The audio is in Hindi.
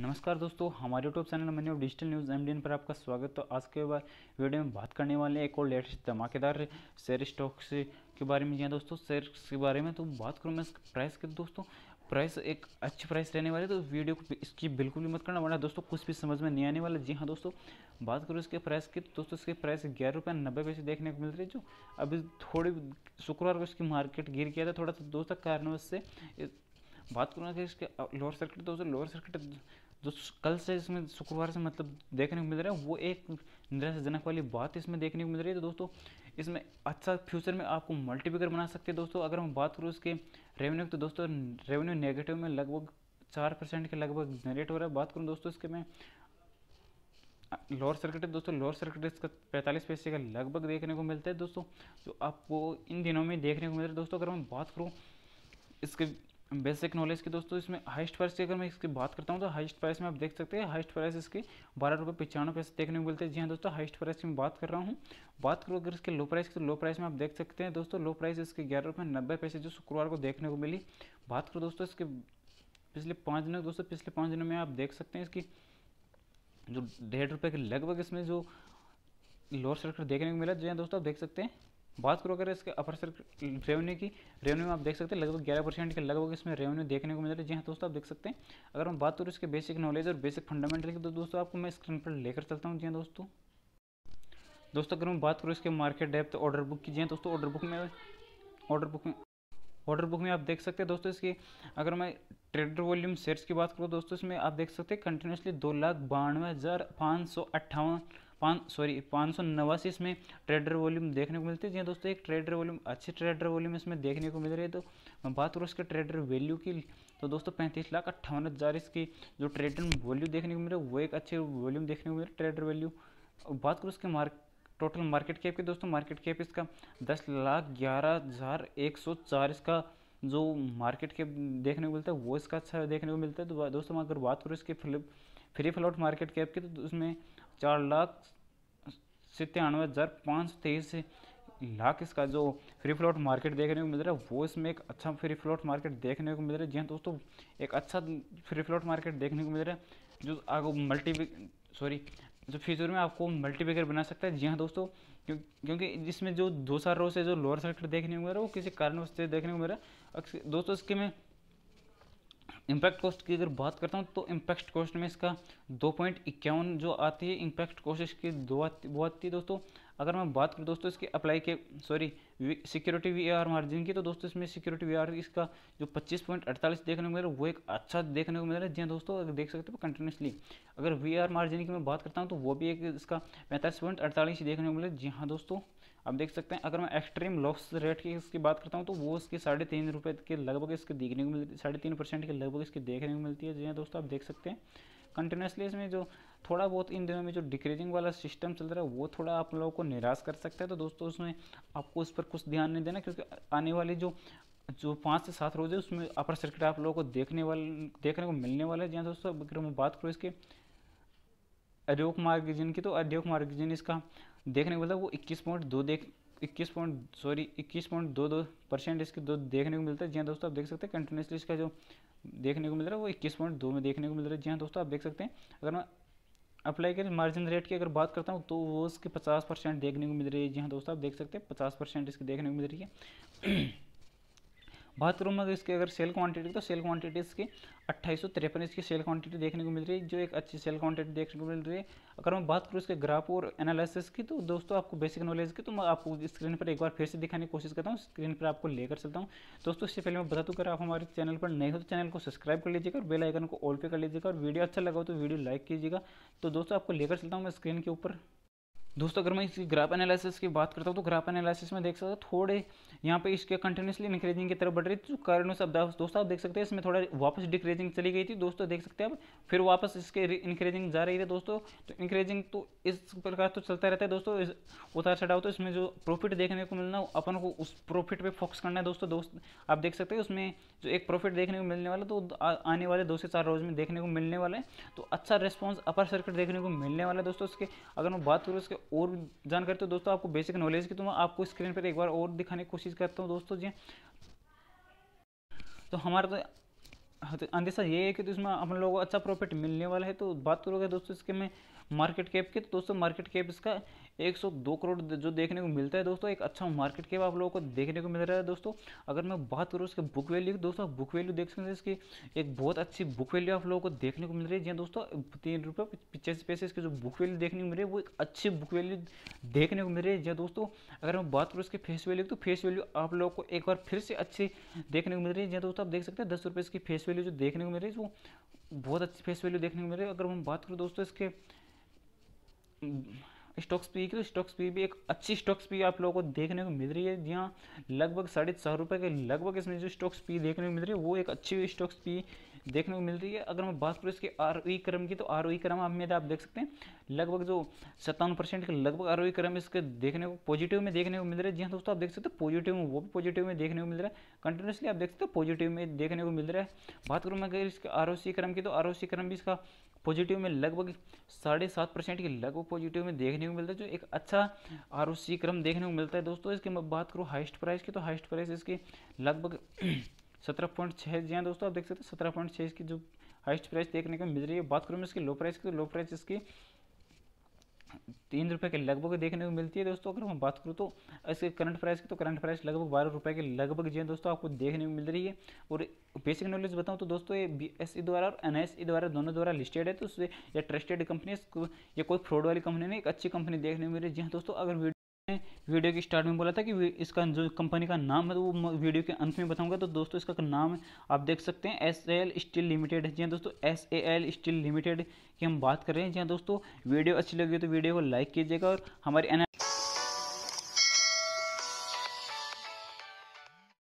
नमस्कार दोस्तों हमारे YouTube channel money of digital news M पर आपका स्वागत तो आज के वीडियो में बात करने वाले एक और लेटेस्ट धमाकेदार शेयर स्टॉक्स के बारे में यहाँ दोस्तों शेयर के बारे में तो बात करूँ मैं इसके प्राइस के दोस्तों प्राइस एक अच्छी प्राइस रहने वाली है तो वीडियो को इसकी बिल्कुल भी मत करना वरना दोस्तों कुछ भी समझ में नहीं आने वाला जी हाँ दोस्तों बात करूँ इसके प्राइस की तो दोस्तों इसके प्राइस ग्यारह रुपये नब्बे पैसे देखने को मिल रही है जो अभी थोड़ी शुक्रवार को इसकी मार्केट गिर गया था थोड़ा सा दोस्तों कारणवश से बात करूँगा कि इसके लोअर तो सर्किट दोस्तों लोअर सर्किट जो कल से इसमें शुक्रवार से मतलब देखने को मिल रहा है वो एक निराशाजनक वाली बात इसमें देखने को मिल रही है तो दोस्तों इसमें अच्छा फ्यूचर में आपको मल्टीपिकर बना सकते हैं दोस्तों अगर हम बात करूँ इसके रेवेन्यू तो दोस्तों रेवेन्यू नेगेटिव में लगभग चार परसेंट के लगभग जनरेट हो रहा है बात करूँ दोस्तों इसके मैं लोअर सर्किट दोस्तों लोअर सर्किट इसका पैंतालीस पैसे का लगभग देखने को मिलता है दोस्तों जो तो आपको इन दिनों में देखने को मिल रहा है दोस्तों अगर मैं बात करूँ इसके बेसिक नॉलेज की दोस्तों इसमें हाइस्ट प्राइस की अगर मैं इसकी बात करता हूँ तो हाइस्ट प्राइस में आप देख सकते हैं हाइस्ट प्राइस इसकी बारह रुपये पचानवे पैसे देखने को मिलते हैं जी हाँ दोस्तों हाइस्ट प्राइस की मैं बात कर रहा हूँ बात करूँ अगर इसके लो प्राइस की तो लो प्राइस में आप देख सकते हैं दोस्तों लो प्राइस इसके ग्यारह रुपये नब्बे पैसे जो शुक्रवार को देखने को मिली बात करूँ दोस्तों इसके पिछले पाँच दिनों दोस्तों पिछले पाँच दिनों में आप देख सकते हैं इसकी जो डेढ़ रुपये के लगभग इसमें जो लोअर सर्किट देखने को मिला जो है हाँ दोस्तों आप देख सकते हैं बात करो अगर इसके अपर सर रेवेन्यू की रेवेन्यू में आप देख सकते हैं लगभग ग्यारह परसेंट के लगभग इसमें रेवेन्यू देखने को मिल रहा है जी हाँ दोस्तों आप देख सकते हैं अगर हम बात करूँ इसके बेसिक नॉलेज और बेसिक फंडामेंटल की तो दोस्तों आपको मैं स्क्रीन पर लेकर चलता हूँ जी हाँ दोस्तों दोस्तों अगर मैं बात करूँ इसके मार्केट डेप्थ ऑर्डर बुक की जी हाँ दोस्तों ऑर्डर बुक में ऑर्डर बुक में ऑर्डर बुक में आप देख सकते हैं दोस्तों इसकी अगर मैं ट्रेडर वॉल्यूम शेयर्स की बात करूँ दोस्तों इसमें आप देख सकते हैं कंटिन्यूसली दो लाख बानवे हज़ार पाँच सौ अट्ठावन पाँच सॉरी पाँच सौ नवासी इसमें ट्रेडर वॉल्यूम देखने को मिलती है जी हाँ दोस्तों एक ट्रेडर वॉल्यूम अच्छे ट्रेडर वॉल्यूम इसमें देखने को मिल रही है तो मैं बात करूँ इसके ट्रेडर वैल्यू की तो दोस्तों पैंतीस लाख अट्ठावन हज़ार इसकी जो ट्रेडर वॉल्यू देखने को मिल रही है वो एक अच्छे वॉल्यूम देखने को मिल रही है ट्रेडर वैल्यू और बात करूँ उसके मार्क टोटल मार्केट कैप की दोस्तों मार्केट कैप इसका दस लाख ग्यारह हज़ार एक सौ चार इसका जो मार्केट कैप देखने को मिलता है वो इसका अच्छा देखने को मिलता है तो दोस्तों अगर बात करूँ इसके flip free float market cap की तो उसमें चार लाख सत्तानवे हज़ार पाँच सौ तेईस लाख इसका जो फ्री फ्लोट मार्केट देखने को मिल रहा है वो इसमें एक अच्छा फ्री फ्लोट मार्केट देखने को मिल रहा है जी हाँ दोस्तों एक अच्छा फ्री फ्लोट मार्केट देखने को मिल रहा है जो आपको मल्टी सॉरी जो फ्यूचर में आपको मल्टीपेकर बना सकता है जी हाँ दोस्तों क्यों, क्योंकि इसमें जो दो चार रो से जो लोअर सर्किट देखने को मिल रहा है वो किसी कारणवश से देखने को मिल रहा है दोस्तों इसके में इम्पैक्ट कॉस्ट की अगर बात करता हूँ तो इम्पैक्ट कॉस्ट में इसका दो पॉइंट इक्यावन जो आती है इम्पैक्ट कॉस्ट इसकी दो आती वो आती है दोस्तों अगर मैं बात करूँ दोस्तों इसके अप्लाई के sorry security V R margin की तो दोस्तों इसमें सिक्योरिटी वी आर इसका जो पच्चीस पॉइंट अड़तालीस देखने को मिल रहा है वो एक अच्छा देखने को मिल रहा है जी हाँ दोस्तों अगर देख सकते हो कंटिन्यूसली तो अगर वी आर मार्जिन की मैं बात करता हूँ तो वो भी एक इसका पैंतालीस पॉइंट अड़तालीस देखने को मिल रहा है जी हाँ दोस्तों आप देख सकते हैं अगर मैं एक्सट्रीम लॉस रेट की इसकी बात करता हूँ तो वो इसकी साढ़े तीन रुपये के लगभग इसके देखने को मिलती है साढ़े तीन परसेंट के लगभग इसकी देखने को मिलती है जी हाँ दोस्तों आप देख सकते हैं कंटिन्यूसली इसमें जो थोड़ा बहुत इन दिनों में जो डिक्रीजिंग वाला सिस्टम चल रहा है वो थोड़ा आप लोगों को निराश कर सकता है तो दोस्तों उसमें आपको उस पर कुछ ध्यान नहीं देना क्योंकि आने वाली जो जो पाँच से सात रोज है उसमें अपर सर्किट आप लोगों को देखने वाले देखने को मिलने वाला है जी हाँ दोस्तों अगर मैं बात करूँ इसके अड्योग मार्गजिन की तो अड्योग मार्गजिन इसका देखने को मिलता है वो इक्कीस पॉइंट दो देख इक्कीस पॉइंट सॉरी इक्कीस पॉइंट दो दो परसेंट इसके दो देखने को मिलता है जी हाँ दोस्तों आप देख सकते हैं कंटिन्यूसली इसका जो देखने को मिल रहा है वो इक्कीस पॉइंट दो में देखने को मिल रहा है जी हाँ दोस्तों आप देख सकते हैं अगर मैं अप्लाई करें मार्जिन रेट की अगर बात करता हूँ तो वो उसके पचास परसेंट देखने को मिल रही है जी हाँ दोस्तों आप देख सकते हैं पचास परसेंट इसकी देखने को मिल रही है बहत्तर में तो इसकी अगर सेल क्वांटिटी तो सेल क्वांटिटी इसकी अट्ठाईस सौ तिरपन इसकी सेल क्वांटिटी देखने को मिल रही है जो एक अच्छी सेल क्वांटिटी देखने को मिल रही है अगर मैं बात करूँ इसके ग्राफ और एनालिसिस की तो दोस्तों आपको बेसिक नॉलेज की तो मैं आपको स्क्रीन पर एक बार फिर से दिखाने की कोशिश करता हूँ स्क्रीन पर आपको लेकर चलता हूँ दोस्तों इससे पहले मैं बता दूँ अगर आप हमारे चैनल पर नए हो तो चैनल को सब्सक्राइब कर लीजिएगा और बेलाइकन को ऑल पे कर लीजिएगा और वीडियो अच्छा लगा हो तो वीडियो लाइक कीजिएगा तो दोस्तों आपको लेकर चलता हूँ मैं स्क्रीन के ऊपर दोस्तों अगर मैं इसकी ग्राफ एनालिसिस की बात करता हूँ तो ग्राफ एनालिसिस में देख सकते हो थोड़े यहाँ पे इसके कंटिन्यूसली इंक्रीजिंग की तरफ बढ़ रही थी कारण उस दोस्तों आप देख सकते हैं इसमें थोड़ा वापस डिक्रीजिंग चली गई थी दोस्तों देख सकते हैं अब फिर वापस इसके इंक्रीजिंग जा रही है दोस्तों तो इंक्रीजिंग तो इस प्रकार तो चलता रहता है दोस्तों उतार चढ़ाव तो इसमें जो प्रॉफिट देखने को मिलना अपन को उस प्रॉफिट पर फोकस करना है दोस्तों दोस्त आप देख सकते हैं उसमें जो एक प्रॉफिट देखने को मिलने वाला तो आने वाले दो से चार रोज में देखने को मिलने वाला है तो अच्छा रिस्पॉन्स अपर सर्किट देखने को मिलने वाला है दोस्तों उसके अगर मैं बात करूँ उसके और जानकारी तो दोस्तों आपको बेसिक नॉलेज की तो मैं आपको स्क्रीन पर एक बार और दिखाने की कोशिश करता हूँ दोस्तों जी तो हमारा तो अंदेशा ये है कि तो इसमें हम लोगों को अच्छा प्रॉफिट मिलने वाला है तो बात करोगे दोस्तों इसके में मार्केट कैप की तो दोस्तों मार्केट कैप इसका 102 करोड़ जो देखने को मिलता है दोस्तों एक अच्छा मार्केट कैप आप लोगों को देखने को मिल रहा है दोस्तों अगर मैं बात करूँ इसके बुक वैल्यू की दोस्तों बुक वैल्यू देख सकते हैं इसकी एक बहुत अच्छी बुक वैल्यू आप लोगों को देखने को मिल रही है जी हाँ दोस्तों तीन रुपये पिचासी पैसे इसकी जो बुक वैल्यू देखने को मिल रही है वो एक अच्छी बुक वैल्यू देखने को मिल रही है जी हाँ दोस्तों अगर मैं बात करूँ इसके फेस वैल्यू की तो फेस वैल्यू आप लोगों को एक बार फिर से अच्छी देखने को मिल रही है जी हाँ दोस्तों आप देख सकते हैं दस रुपये इसकी फेस वैल्यू जो देखने को मिल रही है वो बहुत अच्छी फेस वैल्यू देखने को मिल रही है अगर हम बात करें दोस्तों इसके स्टॉक्स पी की तो स्टॉक्स पी भी एक अच्छी स्टॉक्स पी आप लोगों को देखने को मिल रही है जी हाँ लगभग साढ़े चार रुपये के लगभग इसमें जो स्टॉक्स पी देखने को मिल रही है वो एक अच्छी स्टॉक्स पी देखने को मिल रही है अगर मैं बात करूँ इसके आर ओ क्रम की तो आर ओ क्रम आप मेरे आप देख सकते हैं लगभग जो सत्तावन परसेंट के लगभग आर ओ क्रम इसके देखने को पॉजिटिव में देखने को मिल रहा है जी हाँ दोस्तों आप देख सकते हो पॉजिटिव में वो भी पॉजिटिव में देखने को मिल रहा है कंटिन्यूसली आप देख सकते हो पॉजिटिव में देखने को मिल रहा है बात करूँ मैं अगर इसके आर क्रम की तो आर क्रम भी इसका पॉजिटिव में लगभग साढ़े सात परसेंट के लगभग पॉजिटिव में देखने को मिलता है जो एक अच्छा आर क्रम देखने को मिलता है दोस्तों इसकी मैं बात करूँ हाइस्ट प्राइस की तो हाइस्ट प्राइस इसकी लगभग सत्रह पॉइंट छः जी हाँ दोस्तों आप देख सकते हैं सत्रह पॉइंट छः इसकी जो हाइस्ट प्राइस देखने को मिल रही है बात करूँ मैं इसकी लो प्राइस की तो लो प्राइस इसकी तीन रुपये के लगभग देखने को मिलती है दोस्तों अगर हम बात करूँ तो इसके करंट प्राइस की तो करंट प्राइस लगभग बारह रुपये के लगभग जी दोस्तों आपको देखने को मिल रही है और बेसिक नॉलेज बताऊँ तो दोस्तों ये बी एस ई द्वारा और एन एस ई द्वारा दोनों द्वारा लिस्टेड है तो उससे या ट्रस्टेड कंपनी या कोई फ्रॉड वाली कंपनी नहीं एक अच्छी कंपनी देखने को मिल रही है जी हाँ दोस्तों अगर वीडियो की स्टार्ट में बोला था कि इसका जो कंपनी का नाम है तो वो वीडियो के अंत में बताऊंगा तो दोस्तों इसका नाम आप देख सकते हैं एस एल स्टील लिमिटेड है जी हाँ दोस्तों S A L steel limited की हम बात कर रहे हैं जी हाँ दोस्तों वीडियो अच्छी लगी तो वीडियो को लाइक कीजिएगा और हमारे